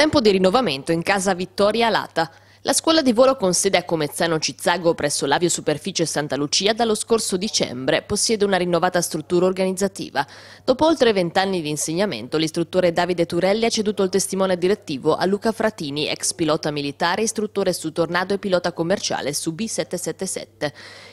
Tempo di rinnovamento in casa Vittoria Lata. La scuola di volo con sede a Comezzano Cizzago presso l'Avio Superficie Santa Lucia dallo scorso dicembre possiede una rinnovata struttura organizzativa. Dopo oltre vent'anni di insegnamento, l'istruttore Davide Turelli ha ceduto il testimone direttivo a Luca Fratini, ex pilota militare, istruttore su Tornado e pilota commerciale su B777.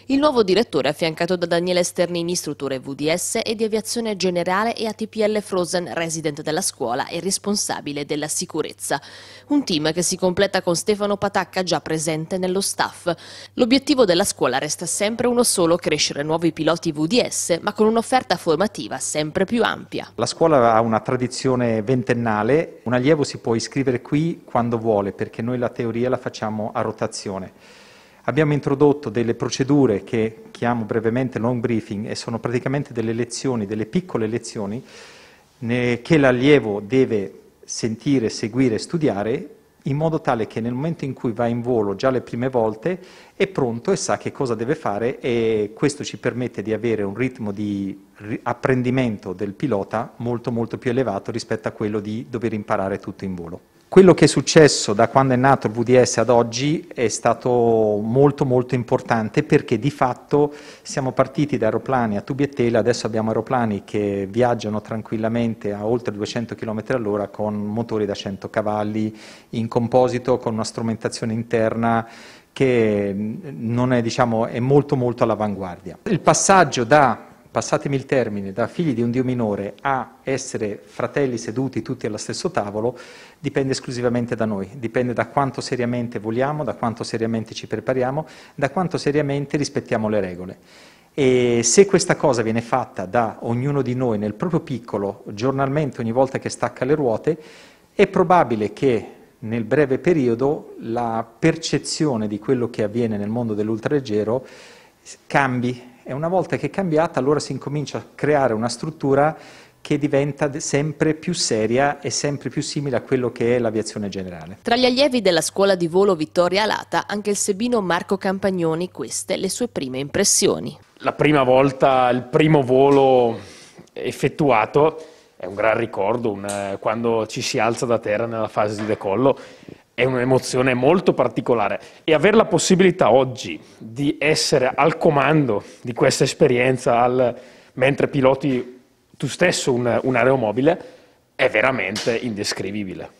Il nuovo direttore, affiancato da Daniele Sternini, istruttore VDS e di aviazione generale e ATPL Frozen, resident della scuola e responsabile della sicurezza. Un team che si completa con Stefano Patrini, attacca già presente nello staff. L'obiettivo della scuola resta sempre uno solo, crescere nuovi piloti VDS, ma con un'offerta formativa sempre più ampia. La scuola ha una tradizione ventennale, un allievo si può iscrivere qui quando vuole, perché noi la teoria la facciamo a rotazione. Abbiamo introdotto delle procedure che chiamo brevemente long briefing e sono praticamente delle lezioni, delle piccole lezioni che l'allievo deve sentire, seguire, studiare in modo tale che nel momento in cui va in volo già le prime volte è pronto e sa che cosa deve fare e questo ci permette di avere un ritmo di apprendimento del pilota molto molto più elevato rispetto a quello di dover imparare tutto in volo. Quello che è successo da quando è nato il VDS ad oggi è stato molto molto importante perché di fatto siamo partiti da aeroplani a tubi e tela, adesso abbiamo aeroplani che viaggiano tranquillamente a oltre 200 km all'ora con motori da 100 cavalli in composito con una strumentazione interna che mm, è, diciamo, è molto molto all'avanguardia. Il passaggio da passatemi il termine, da figli di un Dio minore a essere fratelli seduti tutti allo stesso tavolo, dipende esclusivamente da noi, dipende da quanto seriamente vogliamo, da quanto seriamente ci prepariamo, da quanto seriamente rispettiamo le regole. E se questa cosa viene fatta da ognuno di noi nel proprio piccolo, giornalmente, ogni volta che stacca le ruote, è probabile che nel breve periodo la percezione di quello che avviene nel mondo dell'ultraleggero cambi, e una volta che è cambiata allora si incomincia a creare una struttura che diventa sempre più seria e sempre più simile a quello che è l'aviazione generale. Tra gli allievi della scuola di volo Vittoria Alata, anche il sebino Marco Campagnoni, queste le sue prime impressioni. La prima volta, il primo volo effettuato è un gran ricordo, un, eh, quando ci si alza da terra nella fase di decollo è un'emozione molto particolare e avere la possibilità oggi di essere al comando di questa esperienza al, mentre piloti tu stesso un, un aeromobile è veramente indescrivibile.